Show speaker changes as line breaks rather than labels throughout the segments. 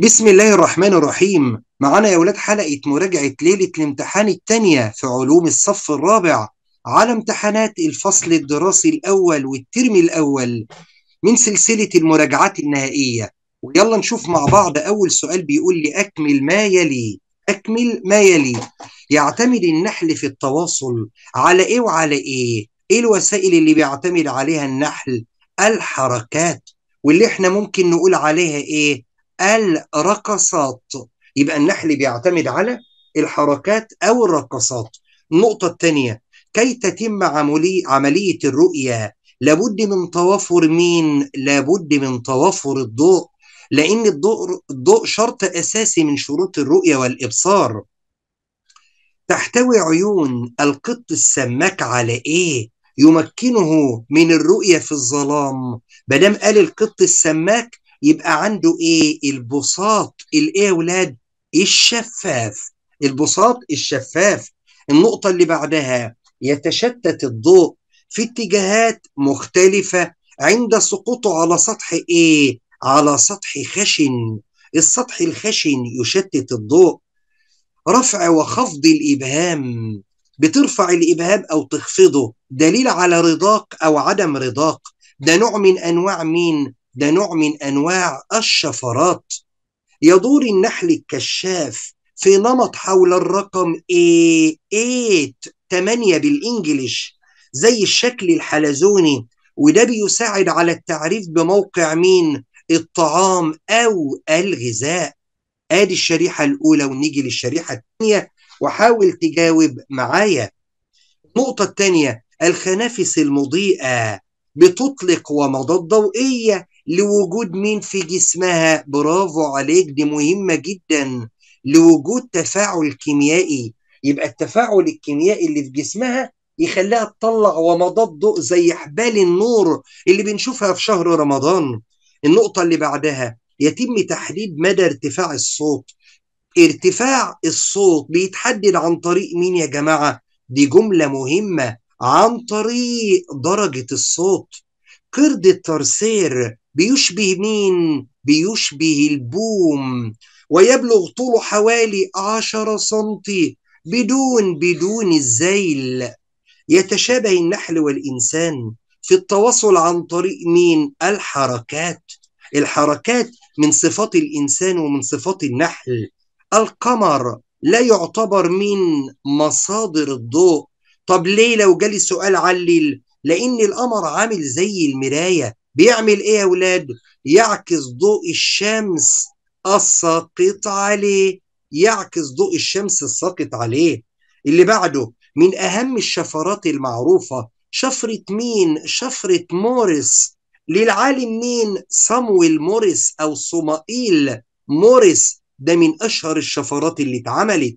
بسم الله الرحمن الرحيم معانا يا ولاد حلقة مراجعة ليلة الامتحان الثانية في علوم الصف الرابع على امتحانات الفصل الدراسي الأول والترم الأول من سلسلة المراجعات النهائية ويلا نشوف مع بعض أول سؤال بيقول لي أكمل ما يلي أكمل ما يلي يعتمد النحل في التواصل على إيه وعلى إيه؟ إيه الوسائل اللي بيعتمد عليها النحل؟ الحركات واللي إحنا ممكن نقول عليها إيه؟ الرقصات يبقى النحل بيعتمد على الحركات أو الرقصات النقطة الثانية كي تتم عملي عملية الرؤية لابد من توافر مين؟ لابد من توافر الضوء لأن الضوء, الضوء شرط أساسي من شروط الرؤية والإبصار تحتوي عيون القط السماك على إيه؟ يمكنه من الرؤية في الظلام بدم قال القط السماك يبقى عنده ايه البساط الايه يا ولاد الشفاف البساط الشفاف النقطة اللي بعدها يتشتت الضوء في اتجاهات مختلفة عند سقوطه على سطح ايه على سطح خشن السطح الخشن يشتت الضوء رفع وخفض الإبهام بترفع الإبهام أو تخفضه دليل على رضاق أو عدم رضاق ده نوع من أنواع مين ده نوع من انواع الشفرات يدور النحل الكشاف في نمط حول الرقم A 8 8 بالانجليش زي الشكل الحلزوني وده بيساعد على التعريف بموقع مين الطعام او الغذاء ادي الشريحه الاولى ونيجي للشريحه الثانيه وحاول تجاوب معايا النقطه الثانيه الخنافس المضيئه بتطلق ومضات ضوئيه لوجود مين في جسمها برافو عليك دي مهمة جدا لوجود تفاعل كيميائي يبقى التفاعل الكيميائي اللي في جسمها يخليها تطلع ومضات ضوء زي حبال النور اللي بنشوفها في شهر رمضان النقطة اللي بعدها يتم تحديد مدى ارتفاع الصوت ارتفاع الصوت بيتحدد عن طريق مين يا جماعة دي جملة مهمة عن طريق درجة الصوت قرد الترسير بيشبه مين؟ بيشبه البوم ويبلغ طوله حوالي عشرة سنتي بدون بدون الزيل يتشابه النحل والإنسان في التواصل عن طريق مين؟ الحركات الحركات من صفات الإنسان ومن صفات النحل القمر لا يعتبر من مصادر الضوء طب ليه لو جالي سؤال علل لأن القمر عامل زي المراية بيعمل ايه يا اولاد يعكس ضوء الشمس الساقط عليه يعكس ضوء الشمس الساقط عليه اللي بعده من اهم الشفرات المعروفه شفره مين شفره موريس للعالم مين صمويل موريس او صومائيل موريس ده من اشهر الشفرات اللي اتعملت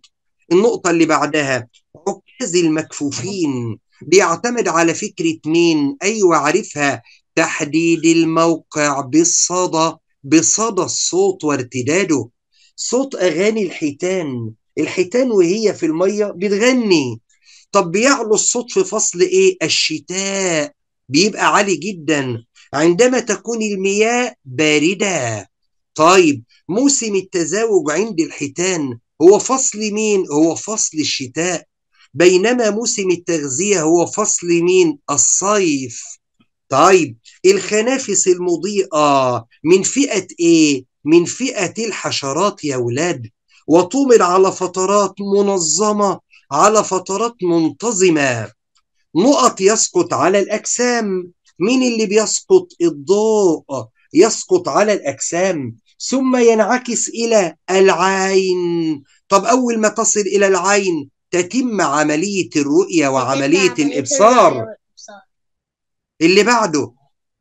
النقطه اللي بعدها عكاز المكفوفين بيعتمد على فكره مين ايوه عارفها تحديد الموقع بالصدى بصدى الصوت وارتداده صوت اغاني الحيتان الحيتان وهي في الميه بتغني طب بيعلو الصوت في فصل ايه الشتاء بيبقى عالي جدا عندما تكون المياه بارده طيب موسم التزاوج عند الحيتان هو فصل مين هو فصل الشتاء بينما موسم التغذيه هو فصل مين الصيف طيب الخنافس المضيئة من فئة إيه؟ من فئة الحشرات يا ولاد وطمر على فترات منظمة على فترات منتظمة نقط يسقط على الأجسام مين اللي بيسقط الضوء يسقط على الأجسام ثم ينعكس إلى العين طب أول ما تصل إلى العين تتم عملية الرؤية وعملية الإبصار اللي بعده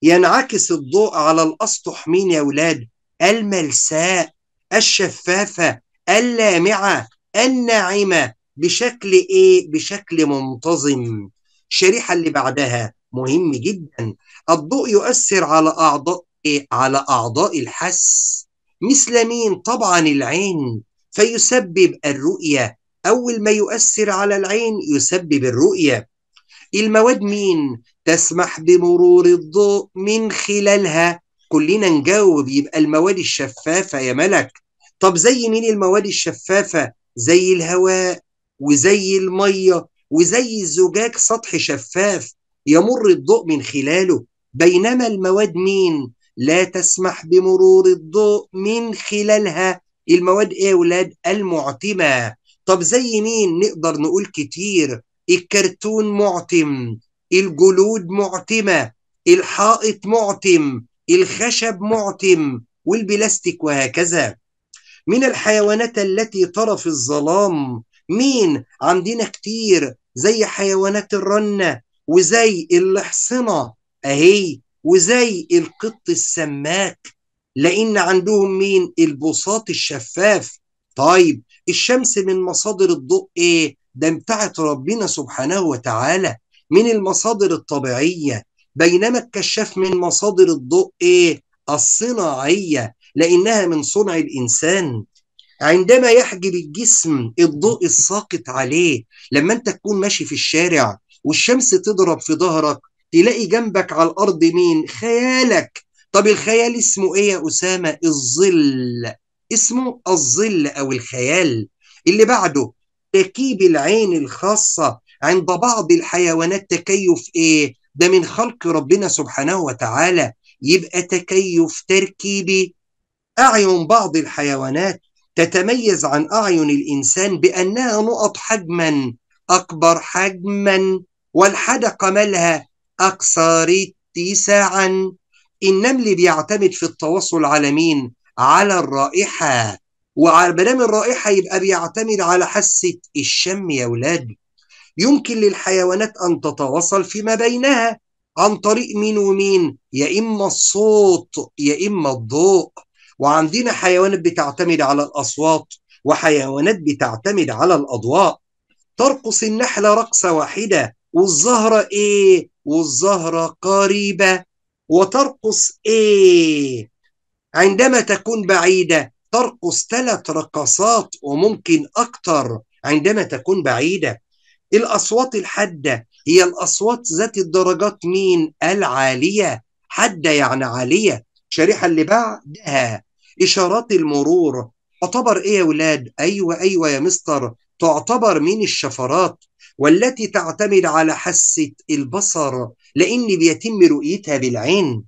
ينعكس الضوء على الأسطح مين يا ولاد الملساء الشفافة اللامعة الناعمة بشكل إيه بشكل منتظم الشريحة اللي بعدها مهم جدا الضوء يؤثر على أعضاء إيه؟ على أعضاء الحس مثل مين طبعا العين فيسبب الرؤية أول ما يؤثر على العين يسبب الرؤية المواد مين تسمح بمرور الضوء من خلالها كلنا نجاوب يبقى المواد الشفافه يا ملك طب زي مين المواد الشفافه زي الهواء وزي الميه وزي الزجاج سطح شفاف يمر الضوء من خلاله بينما المواد مين لا تسمح بمرور الضوء من خلالها المواد ايه يا ولاد المعتمه طب زي مين نقدر نقول كتير الكرتون معتم الجلود معتمة الحائط معتم الخشب معتم والبلاستيك وهكذا من الحيوانات التي ترى في الظلام مين عندنا كتير زي حيوانات الرنة وزي الحصنة اهي وزي القط السماك لان عندهم مين البساط الشفاف طيب الشمس من مصادر الضوء ايه ده بتاعت ربنا سبحانه وتعالى من المصادر الطبيعية بينما الكشاف من مصادر الضوء إيه؟ الصناعية لأنها من صنع الإنسان عندما يحجب الجسم الضوء الساقط عليه لما أنت تكون ماشي في الشارع والشمس تضرب في ظهرك تلاقي جنبك على الأرض مين؟ خيالك طب الخيال اسمه إيه يا أسامة؟ الظل اسمه الظل أو الخيال اللي بعده تركيب العين الخاصة عند بعض الحيوانات تكيف إيه؟ ده من خلق ربنا سبحانه وتعالى يبقى تكيف تركيبي أعين بعض الحيوانات تتميز عن أعين الإنسان بأنها نقط حجما أكبر حجما والحدقة مالها أكثر اتساعا النمل بيعتمد في التواصل على مين؟ على الرائحة وعلى مدام الرائحه يبقى بيعتمد على حاسه الشم يا ولاد يمكن للحيوانات ان تتواصل فيما بينها عن طريق مين ومين يا اما الصوت يا اما الضوء وعندنا حيوانات بتعتمد على الاصوات وحيوانات بتعتمد على الاضواء ترقص النحله رقصه واحده والزهره ايه والزهره قريبه وترقص ايه عندما تكون بعيده ترقص ثلاث رقصات وممكن أكثر عندما تكون بعيدة الأصوات الحادة هي الأصوات ذات الدرجات مين؟ العالية حادة يعني عالية شريحة اللي بعدها إشارات المرور تعتبر إيه يا ولاد؟ أيوة أيوة يا مستر تعتبر من الشفرات والتي تعتمد على حاسة البصر لأن بيتم رؤيتها بالعين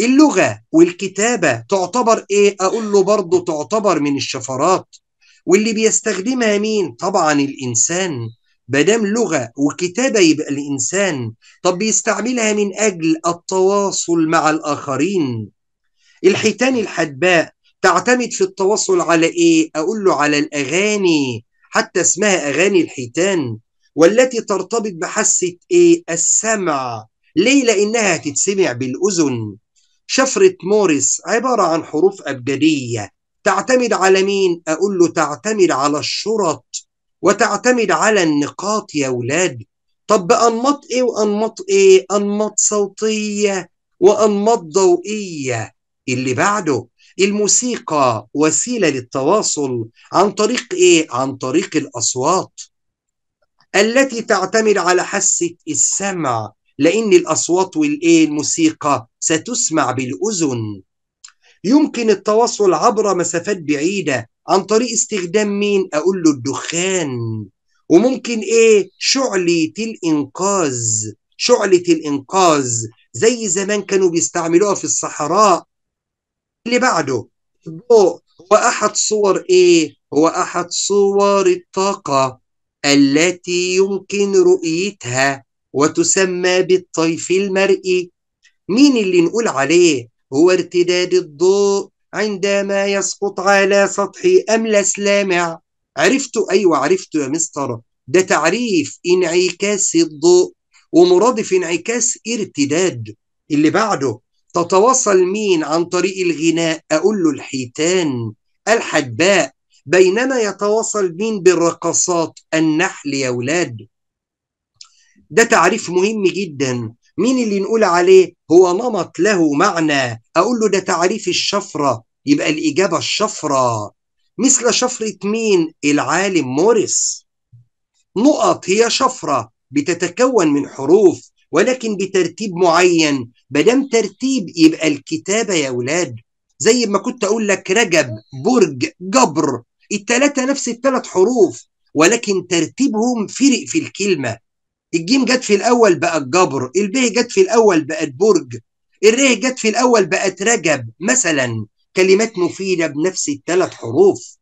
اللغة والكتابة تعتبر إيه؟ أقول له برضه تعتبر من الشفرات واللي بيستخدمها مين؟ طبعا الإنسان دام لغه وكتابه يبقى الانسان طب بيستعملها من اجل التواصل مع الاخرين الحيتان الحدباء تعتمد في التواصل على ايه اقول له على الاغاني حتى اسمها اغاني الحيتان والتي ترتبط بحاسه ايه السمع ليه لانها تتسمع بالاذن شفرة موريس عبارة عن حروف أبجدية تعتمد على مين؟ أقول له تعتمد على الشرط وتعتمد على النقاط يا ولاد طب بأنماط إيه وأنماط إيه؟ أنماط صوتية وأنماط ضوئية اللي بعده الموسيقى وسيلة للتواصل عن طريق إيه؟ عن طريق الأصوات التي تعتمد على حاسة السمع لأن الأصوات والإيه الموسيقى ستسمع بالأذن يمكن التواصل عبر مسافات بعيدة عن طريق استخدام مين أقول له الدخان وممكن إيه شعلة الإنقاذ شعلة الإنقاذ زي زمان كانوا بيستعملوها في الصحراء اللي بعده الضوء هو أحد صور إيه هو أحد صور الطاقة التي يمكن رؤيتها وتسمى بالطيف المرئي مين اللي نقول عليه هو ارتداد الضوء عندما يسقط على سطح أملس لامع عرفته أيوة عرفته يا مستر ده تعريف انعكاس الضوء ومرادف انعكاس ارتداد اللي بعده تتواصل مين عن طريق الغناء أقول له الحيتان الحدباء بينما يتواصل مين بالرقصات النحل يا ولاد ده تعريف مهم جدا مين اللي نقول عليه هو نمط له معنى اقول له ده تعريف الشفره يبقى الاجابه الشفره مثل شفره مين العالم موريس نقط هي شفره بتتكون من حروف ولكن بترتيب معين بدم ترتيب يبقى الكتابه يا اولاد زي ما كنت اقول لك رجب برج جبر التلاته نفس التلات حروف ولكن ترتيبهم فرق في الكلمه الجيم جت في الاول بقت جبر الب جت في الاول بقت برج الر جت في الاول بقت رجب مثلا كلمات مفيده بنفس الثلاث حروف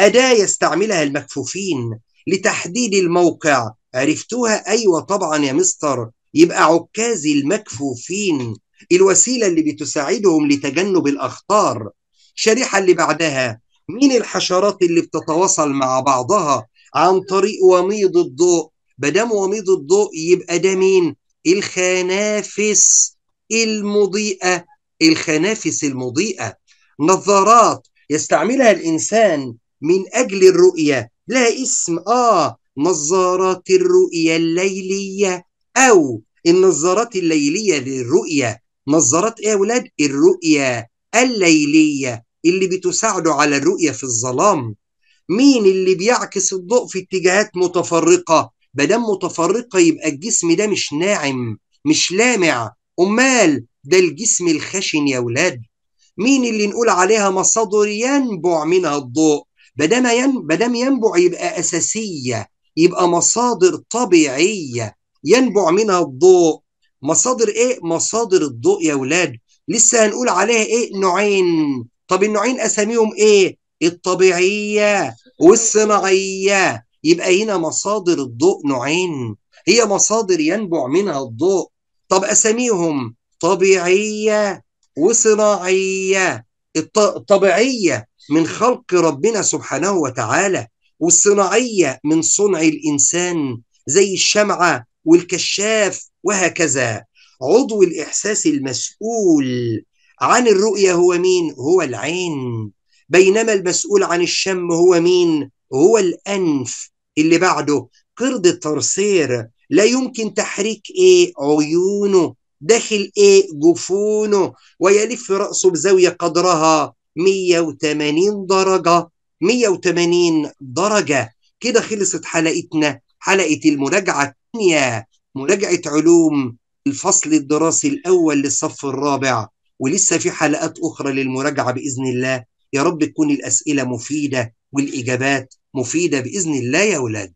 اداه يستعملها المكفوفين لتحديد الموقع عرفتوها ايوه طبعا يا مستر يبقى عكاز المكفوفين الوسيله اللي بتساعدهم لتجنب الاخطار الشريحه اللي بعدها مين الحشرات اللي بتتواصل مع بعضها عن طريق وميض الضوء ما دام وميض الضوء يبقى ده مين؟ الخنافس المضيئة الخنافس المضيئة نظارات يستعملها الإنسان من أجل الرؤية لها اسم آه نظارات الرؤية الليلية أو النظارات الليلية للرؤية نظارات إيه يا ولاد؟ الرؤية الليلية اللي بتساعده على الرؤية في الظلام مين اللي بيعكس الضوء في اتجاهات متفرقة ما متفرقه يبقى الجسم ده مش ناعم مش لامع امال ده الجسم الخشن يا ولاد مين اللي نقول عليها مصادر ينبع منها الضوء بدام ين... بدام ينبع يبقى اساسيه يبقى مصادر طبيعيه ينبع منها الضوء مصادر ايه مصادر الضوء يا ولاد لسه هنقول عليها ايه نوعين طب النوعين اساميهم ايه الطبيعيه والصناعيه يبقى هنا مصادر الضوء نوعين هي مصادر ينبع منها الضوء طب أساميهم طبيعية وصناعية الطبيعية من خلق ربنا سبحانه وتعالى والصناعية من صنع الإنسان زي الشمعة والكشاف وهكذا عضو الإحساس المسؤول عن الرؤية هو مين؟ هو العين بينما المسؤول عن الشم هو مين؟ هو الأنف اللي بعده قرد الترصير لا يمكن تحريك ايه عيونه داخل ايه جفونه ويلف رأسه بزاوية قدرها 180 درجة 180 درجة كده خلصت حلقتنا حلقة المراجعة الثانية مراجعة علوم الفصل الدراسي الأول للصف الرابع ولسه في حلقات أخرى للمراجعة بإذن الله يا رب تكون الأسئلة مفيدة والإجابات مفيدة بإذن الله يا أولاد